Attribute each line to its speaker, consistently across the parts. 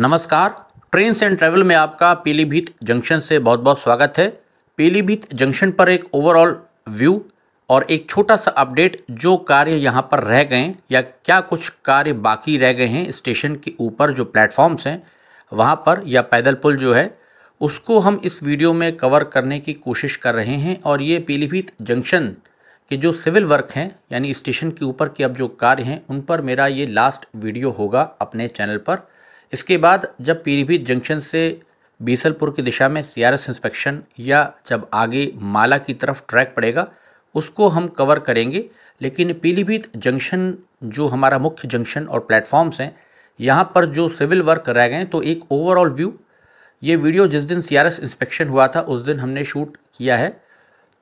Speaker 1: नमस्कार train and travel में आपका पीलीभीत जंक्शन से बहुत बहुत स्वागत है पीलीभीत जंक्शन पर एक ओवरऑल व्यू और एक छोटा सा अपडेट जो कार्य यहाँ पर रह गए या क्या कुछ कार्य बाकी रह गए हैं स्टेशन के ऊपर जो प्लेटफॉर्म्स हैं वहाँ पर या पैदल पुल जो है उसको हम इस वीडियो में कवर करने की कोशिश कर रहे हैं और ये पीलीभीत जंक्शन के जो सिविल वर्क हैं यानी स्टेशन के ऊपर के अब जो कार्य हैं उन पर मेरा ये लास्ट वीडियो होगा अपने चैनल पर इसके बाद जब पीलीभीत जंक्शन से बीसलपुर की दिशा में सी इंस्पेक्शन या जब आगे माला की तरफ ट्रैक पड़ेगा उसको हम कवर करेंगे लेकिन पीलीभीत जंक्शन जो हमारा मुख्य जंक्शन और प्लेटफॉर्म्स हैं यहाँ पर जो सिविल वर्क रह गए तो एक ओवरऑल व्यू ये वीडियो जिस दिन सी इंस्पेक्शन हुआ था उस दिन हमने शूट किया है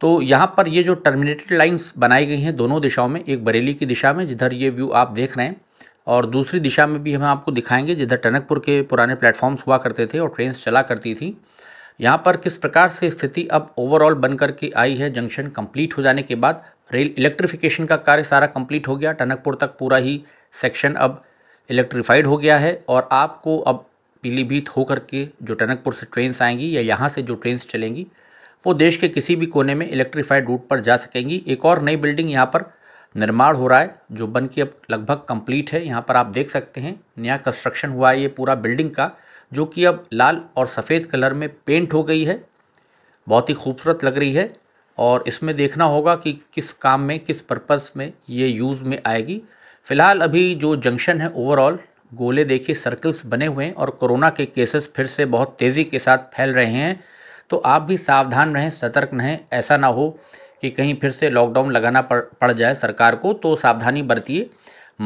Speaker 1: तो यहाँ पर ये जो टर्मिनेटेड लाइंस बनाई गई हैं दोनों दिशाओं में एक बरेली की दिशा में जिधर ये व्यू आप देख रहे हैं और दूसरी दिशा में भी हम आपको दिखाएंगे जिधर टनकपुर के पुराने प्लेटफॉर्म्स हुआ करते थे और ट्रेन चला करती थी यहाँ पर किस प्रकार से स्थिति अब ओवरऑल बन करके आई है जंक्शन कंप्लीट हो जाने के बाद रेल इलेक्ट्रिफिकेशन का कार्य सारा कंप्लीट हो गया टनकपुर तक पूरा ही सेक्शन अब इलेक्ट्रीफाइड हो गया है और आपको अब पीलीभीत होकर के जो टनकपुर से ट्रेन्स आएंगी या यहाँ से जो ट्रेन्स चलेंगी वो देश के किसी भी कोने में इलेक्ट्रीफाइड रूट पर जा सकेंगी एक और नई बिल्डिंग यहाँ पर निर्माण हो रहा है जो बन के अब लगभग कंप्लीट है यहाँ पर आप देख सकते हैं नया कंस्ट्रक्शन हुआ है ये पूरा बिल्डिंग का जो कि अब लाल और सफ़ेद कलर में पेंट हो गई है बहुत ही खूबसूरत लग रही है और इसमें देखना होगा कि किस काम में किस पर्पज़ में ये यूज़ में आएगी फ़िलहाल अभी जो जंक्शन है ओवरऑल गोले देखिए सर्कल्स बने हुए हैं और कोरोना के केसेस फिर से बहुत तेज़ी के साथ फैल रहे हैं तो आप भी सावधान रहें सतर्क रहें ऐसा ना हो कि कहीं फिर से लॉकडाउन लगाना पड़ पड़ जाए सरकार को तो सावधानी बरतिए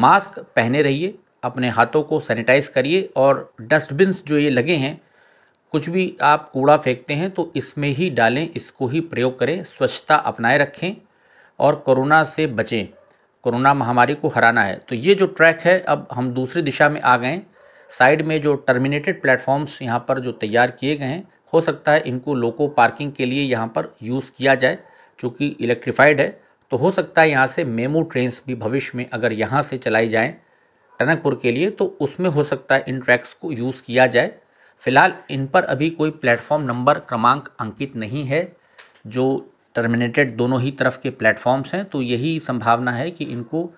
Speaker 1: मास्क पहने रहिए अपने हाथों को सैनिटाइज करिए और डस्टबिन जो ये लगे हैं कुछ भी आप कूड़ा फेंकते हैं तो इसमें ही डालें इसको ही प्रयोग करें स्वच्छता अपनाए रखें और कोरोना से बचें कोरोना महामारी को हराना है तो ये जो ट्रैक है अब हम दूसरी दिशा में आ गए साइड में जो टर्मिनेटेड प्लेटफॉर्म्स यहाँ पर जो तैयार किए गए हैं हो सकता है इनको लोको पार्किंग के लिए यहाँ पर यूज़ किया जाए चूँकि इलेक्ट्रिफाइड है तो हो सकता है यहाँ से मेमू ट्रेन्स भी भविष्य में अगर यहाँ से चलाई जाएँ टनकपुर के लिए तो उसमें हो सकता है इन ट्रैक्स को यूज़ किया जाए फिलहाल इन पर अभी कोई प्लेटफॉर्म नंबर क्रमांक अंकित नहीं है जो टर्मिनेटेड दोनों ही तरफ के प्लेटफॉर्म्स हैं तो यही संभावना है कि इनको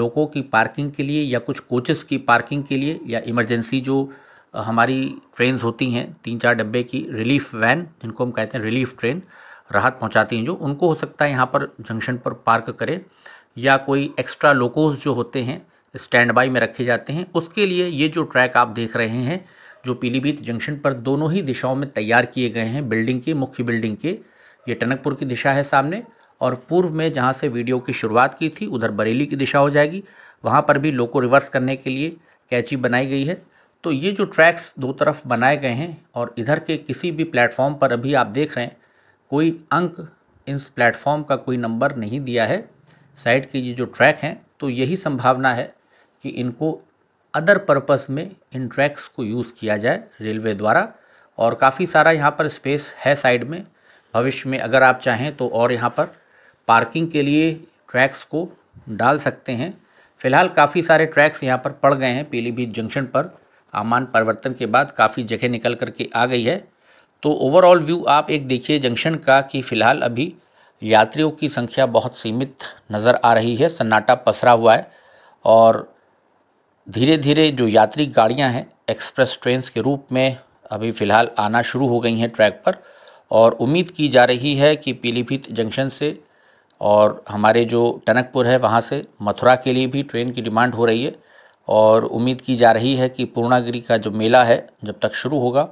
Speaker 1: लोगों की पार्किंग के लिए या कुछ कोचेस की पार्किंग के लिए या इमरजेंसी जो हमारी ट्रेन होती हैं तीन चार डब्बे की रिलीफ वैन जिनको हम कहते हैं रिलीफ ट्रेन राहत पहुंचाती हैं जो उनको हो सकता है यहाँ पर जंक्शन पर पार्क करें या कोई एक्स्ट्रा लोकोज जो होते हैं स्टैंड बाई में रखे जाते हैं उसके लिए ये जो ट्रैक आप देख रहे हैं जो पीलीभीत जंक्शन पर दोनों ही दिशाओं में तैयार किए गए हैं बिल्डिंग के मुख्य बिल्डिंग के ये टनकपुर की दिशा है सामने और पूर्व में जहाँ से वीडियो की शुरुआत की थी उधर बरेली की दिशा हो जाएगी वहाँ पर भी लोको रिवर्स करने के लिए कैची बनाई गई है तो ये जो ट्रैक्स दो तरफ बनाए गए हैं और इधर के किसी भी प्लेटफॉर्म पर अभी आप देख रहे हैं कोई अंक इस प्लेटफॉर्म का कोई नंबर नहीं दिया है साइट के ये जो ट्रैक हैं तो यही संभावना है कि इनको अदर पर्पस में इन ट्रैक्स को यूज़ किया जाए रेलवे द्वारा और काफ़ी सारा यहाँ पर स्पेस है साइड में भविष्य में अगर आप चाहें तो और यहाँ पर पार्किंग के लिए ट्रैक्स को डाल सकते हैं फ़िलहाल काफ़ी सारे ट्रैक्स यहाँ पर पड़ गए हैं पीलीभीत जंक्शन पर आमान परिवर्तन के बाद काफ़ी जगह निकल करके आ गई है तो ओवरऑल व्यू आप एक देखिए जंक्शन का कि फ़िलहाल अभी यात्रियों की संख्या बहुत सीमित नज़र आ रही है सन्नाटा पसरा हुआ है और धीरे धीरे जो यात्री गाड़ियां हैं एक्सप्रेस ट्रेन्स के रूप में अभी फ़िलहाल आना शुरू हो गई हैं ट्रैक पर और उम्मीद की जा रही है कि पीलीभीत जंक्शन से और हमारे जो टनकपुर है वहाँ से मथुरा के लिए भी ट्रेन की डिमांड हो रही है और उम्मीद की जा रही है कि पूर्णागिरी का जो मेला है जब तक शुरू होगा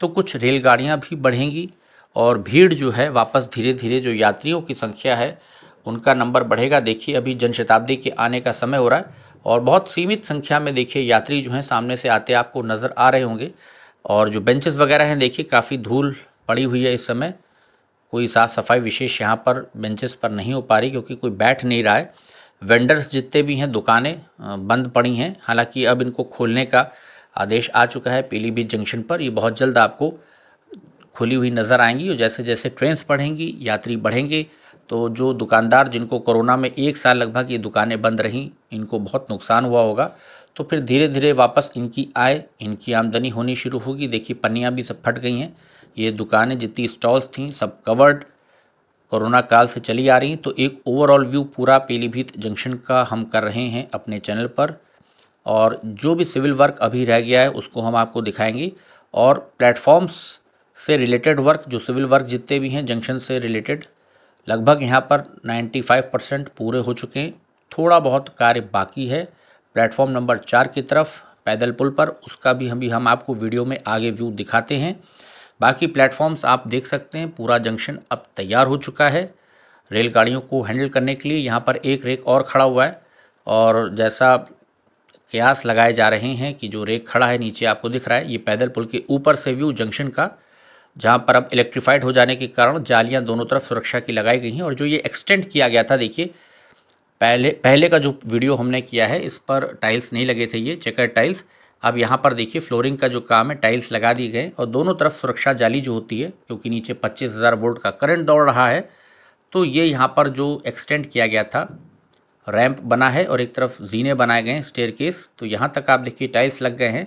Speaker 1: तो कुछ रेलगाड़ियाँ भी बढ़ेंगी और भीड़ जो है वापस धीरे धीरे जो यात्रियों की संख्या है उनका नंबर बढ़ेगा देखिए अभी जनशताब्दी के आने का समय हो रहा है और बहुत सीमित संख्या में देखिए यात्री जो हैं सामने से आते आपको नज़र आ रहे होंगे और जो बेंचेस वगैरह हैं देखिए काफ़ी धूल पड़ी हुई है इस समय कोई साफ़ सफाई विशेष यहाँ पर बेंचेस पर नहीं हो पा रही क्योंकि कोई बैठ नहीं रहा है वेंडर्स जितने भी हैं दुकानें बंद पड़ी हैं हालांकि अब इनको खोलने का आदेश आ चुका है पीलीभीत जंक्शन पर ये बहुत जल्द आपको खुली हुई नज़र आएंगी और जैसे जैसे ट्रेन्स बढ़ेंगी यात्री बढ़ेंगे तो जो दुकानदार जिनको कोरोना में एक साल लगभग ये दुकानें बंद रहीं इनको बहुत नुकसान हुआ होगा तो फिर धीरे धीरे वापस इनकी आय इनकी आमदनी होनी शुरू होगी देखिए पन्नियाँ भी सब फट गई हैं ये दुकानें जितनी स्टॉल्स थीं सब कवर्ड कोरोना काल से चली आ रही तो एक ओवरऑल व्यू पूरा पीलीभीत जंक्शन का हम कर रहे हैं अपने चैनल पर और जो भी सिविल वर्क अभी रह गया है उसको हम आपको दिखाएंगे और प्लेटफॉर्म्स से रिलेटेड वर्क जो सिविल वर्क जितने भी हैं जंक्शन से रिलेटेड लगभग यहाँ पर 95 परसेंट पूरे हो चुके हैं थोड़ा बहुत कार्य बाकी है प्लेटफॉर्म नंबर चार की तरफ पैदल पुल पर उसका भी हम भी हम आपको वीडियो में आगे व्यू दिखाते हैं बाकी प्लेटफॉर्म्स आप देख सकते हैं पूरा जंक्शन अब तैयार हो चुका है रेलगाड़ियों को हैंडल करने के लिए यहाँ पर एक रेक और खड़ा हुआ है और जैसा कयास लगाए जा रहे हैं कि जो रेक खड़ा है नीचे आपको दिख रहा है ये पैदल पुल के ऊपर से व्यू जंक्शन का जहाँ पर अब इलेक्ट्रीफाइड हो जाने के कारण जालियाँ दोनों तरफ सुरक्षा की लगाई गई हैं और जो ये एक्सटेंड किया गया था देखिए पहले पहले का जो वीडियो हमने किया है इस पर टाइल्स नहीं लगे थे ये चेकर टाइल्स अब यहाँ पर देखिए फ्लोरिंग का जो काम है टाइल्स लगा दिए गए और दोनों तरफ सुरक्षा जाली जो होती है क्योंकि नीचे पच्चीस हज़ार वोल्ट का करंट दौड़ रहा है तो ये यहाँ पर जो एक्सटेंड किया गया था रैंप बना है और एक तरफ जीने बनाए गए हैं स्टेयर केस तो यहाँ तक आप देखिए टाइल्स लग गए हैं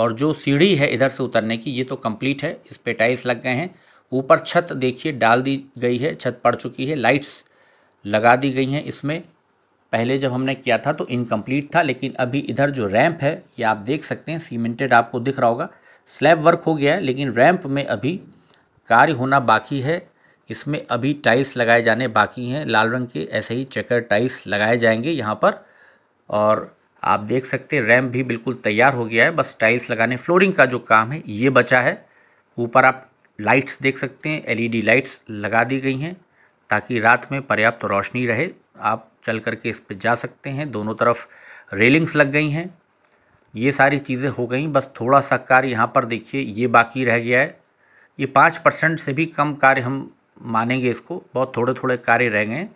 Speaker 1: और जो सीढ़ी है इधर से उतरने की ये तो कंप्लीट है इस पर टाइल्स लग गए हैं ऊपर छत देखिए डाल दी गई है छत पड़ चुकी है लाइट्स लगा दी गई हैं इसमें पहले जब हमने किया था तो इनकम्प्लीट था लेकिन अभी इधर जो रैंप है ये आप देख सकते हैं सीमेंटेड आपको दिख रहा होगा स्लैब वर्क हो गया है लेकिन रैंप में अभी कार्य होना बाकी है इसमें अभी टाइल्स लगाए जाने बाकी हैं लाल रंग के ऐसे ही चेकर टाइल्स लगाए जाएंगे यहाँ पर और आप देख सकते हैं रैम भी बिल्कुल तैयार हो गया है बस टाइल्स लगाने फ्लोरिंग का जो काम है ये बचा है ऊपर आप लाइट्स देख सकते हैं एलईडी लाइट्स लगा दी गई हैं ताकि रात में पर्याप्त तो रोशनी रहे आप चल करके इस पर जा सकते हैं दोनों तरफ रेलिंग्स लग गई हैं ये सारी चीज़ें हो गई बस थोड़ा सा कार्य यहाँ पर देखिए ये बाकी रह गया है ये पाँच परसेंट से भी कम कार्य हम मानेंगे इसको बहुत थोड़े थोड़े कार्य रह गए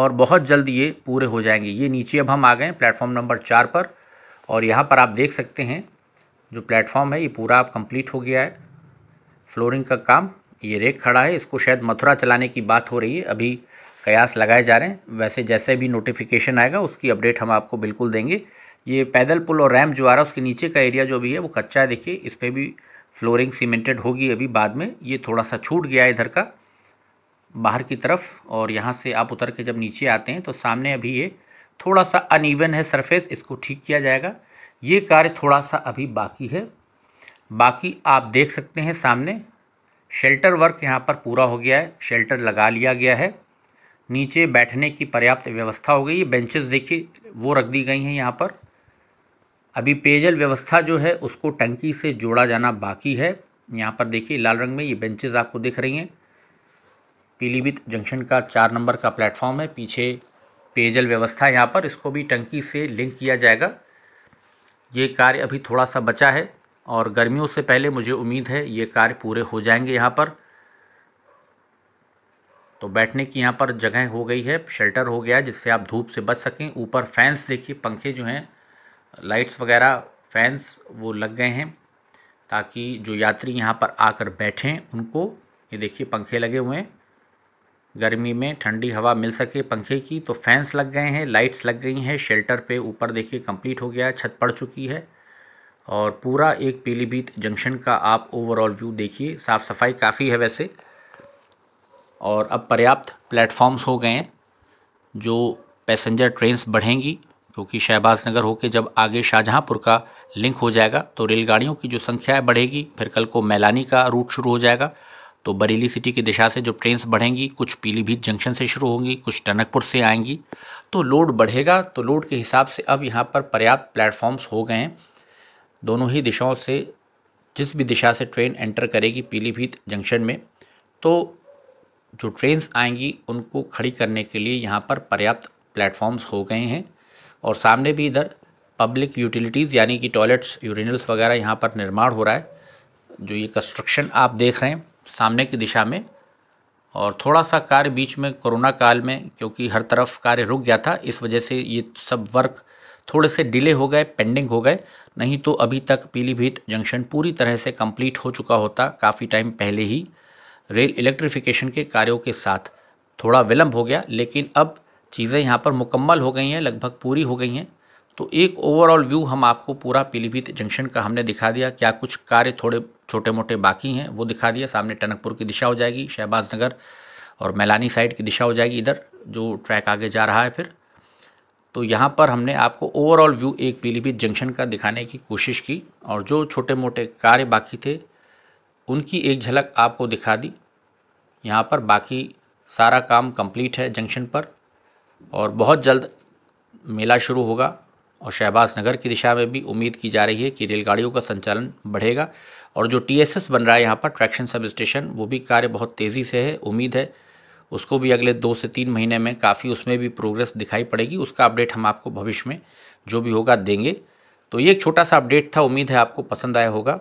Speaker 1: और बहुत जल्द ये पूरे हो जाएंगे ये नीचे अब हम आ गए प्लेटफॉर्म नंबर चार पर और यहाँ पर आप देख सकते हैं जो प्लेटफॉर्म है ये पूरा आप कंप्लीट हो गया है फ्लोरिंग का काम ये रेक खड़ा है इसको शायद मथुरा चलाने की बात हो रही है अभी कयास लगाए जा रहे हैं वैसे जैसे भी नोटिफिकेशन आएगा उसकी अपडेट हम आपको बिल्कुल देंगे ये पैदल पुल और रैम जो आ रहा है उसके नीचे का एरिया जो भी है वो कच्चा है देखिए इस पर भी फ्लोरिंग सीमेंटेड होगी अभी बाद में ये थोड़ा सा छूट गया है इधर का बाहर की तरफ और यहाँ से आप उतर के जब नीचे आते हैं तो सामने अभी ये थोड़ा सा अनइवन है सरफेस इसको ठीक किया जाएगा ये कार्य थोड़ा सा अभी बाकी है बाकी आप देख सकते हैं सामने शेल्टर वर्क यहाँ पर पूरा हो गया है शेल्टर लगा लिया गया है नीचे बैठने की पर्याप्त व्यवस्था हो गई बेंचेस देखिए वो रख दी गई हैं यहाँ पर अभी पेयजल व्यवस्था जो है उसको टंकी से जोड़ा जाना बाकी है यहाँ पर देखिए लाल रंग में ये बेंचेस आपको दिख रही हैं पीलीभीत जंक्शन का चार नंबर का प्लेटफॉर्म है पीछे पेयजल व्यवस्था यहाँ पर इसको भी टंकी से लिंक किया जाएगा ये कार्य अभी थोड़ा सा बचा है और गर्मियों से पहले मुझे उम्मीद है ये कार्य पूरे हो जाएंगे यहाँ पर तो बैठने की यहाँ पर जगह हो गई है शेल्टर हो गया जिससे आप धूप से बच सकें ऊपर फैंस देखिए पंखे जो हैं लाइट्स वगैरह फैंस वो लग गए हैं ताकि जो यात्री यहाँ पर आकर बैठें उनको ये देखिए पंखे लगे हुए हैं गर्मी में ठंडी हवा मिल सके पंखे की तो फैंस लग गए हैं लाइट्स लग गई हैं शेल्टर पे ऊपर देखिए कंप्लीट हो गया है छत पड़ चुकी है और पूरा एक पीलीभीत जंक्शन का आप ओवरऑल व्यू देखिए साफ़ सफाई काफ़ी है वैसे और अब पर्याप्त प्लेटफॉर्म्स हो गए हैं जो पैसेंजर ट्रेन्स बढ़ेंगी क्योंकि शहबाज नगर होकर जब आगे शाहजहाँपुर का लिंक हो जाएगा तो रेलगाड़ियों की जो संख्या है बढ़ेगी फिर कल को मैलानी का रूट शुरू हो जाएगा तो बरेली सिटी की दिशा से जो ट्रेन बढ़ेंगी कुछ पीलीभीत जंक्शन से शुरू होंगी कुछ टनकपुर से आएंगी तो लोड बढ़ेगा तो लोड के हिसाब से अब यहाँ पर पर्याप्त प्लेटफॉर्म्स हो गए हैं दोनों ही दिशाओं से जिस भी दिशा से ट्रेन एंटर करेगी पीलीभीत जंक्शन में तो जो ट्रेन्स आएंगी उनको खड़ी करने के लिए यहाँ पर पर्याप्त प्लेटफॉर्म्स हो गए हैं और सामने भी इधर पब्लिक यूटिलिटीज़ यानी कि टॉयलेट्स यूरिनल्स वगैरह यहाँ पर निर्माण हो रहा है जो ये कंस्ट्रक्शन आप देख रहे हैं सामने की दिशा में और थोड़ा सा कार्य बीच में कोरोना काल में क्योंकि हर तरफ कार्य रुक गया था इस वजह से ये सब वर्क थोड़े से डिले हो गए पेंडिंग हो गए नहीं तो अभी तक पीलीभीत जंक्शन पूरी तरह से कंप्लीट हो चुका होता काफ़ी टाइम पहले ही रेल इलेक्ट्रिफिकेशन के कार्यों के साथ थोड़ा विलम्ब हो गया लेकिन अब चीज़ें यहाँ पर मुकम्मल हो गई हैं लगभग पूरी हो गई हैं तो एक ओवरऑल व्यू हम आपको पूरा पीलीभीत जंक्शन का हमने दिखा दिया क्या कुछ कार्य थोड़े छोटे मोटे बाकी हैं वो दिखा दिया सामने टनकपुर की दिशा हो जाएगी शहबाज नगर और मैलानी साइड की दिशा हो जाएगी इधर जो ट्रैक आगे जा रहा है फिर तो यहाँ पर हमने आपको ओवरऑल व्यू एक पीलीभीत जंक्शन का दिखाने की कोशिश की और जो छोटे मोटे कार्य बाकी थे उनकी एक झलक आपको दिखा दी यहाँ पर बाकी सारा काम कंप्लीट है जंक्शन पर और बहुत जल्द मेला शुरू होगा और शहबाज नगर की दिशा में भी उम्मीद की जा रही है कि रेलगाड़ियों का संचालन बढ़ेगा और जो टीएसएस बन रहा है यहाँ पर ट्रैक्शन सब स्टेशन वो भी कार्य बहुत तेज़ी से है उम्मीद है उसको भी अगले दो से तीन महीने में काफ़ी उसमें भी प्रोग्रेस दिखाई पड़ेगी उसका अपडेट हम आपको भविष्य में जो भी होगा देंगे तो ये एक छोटा सा अपडेट था उम्मीद है आपको पसंद आया होगा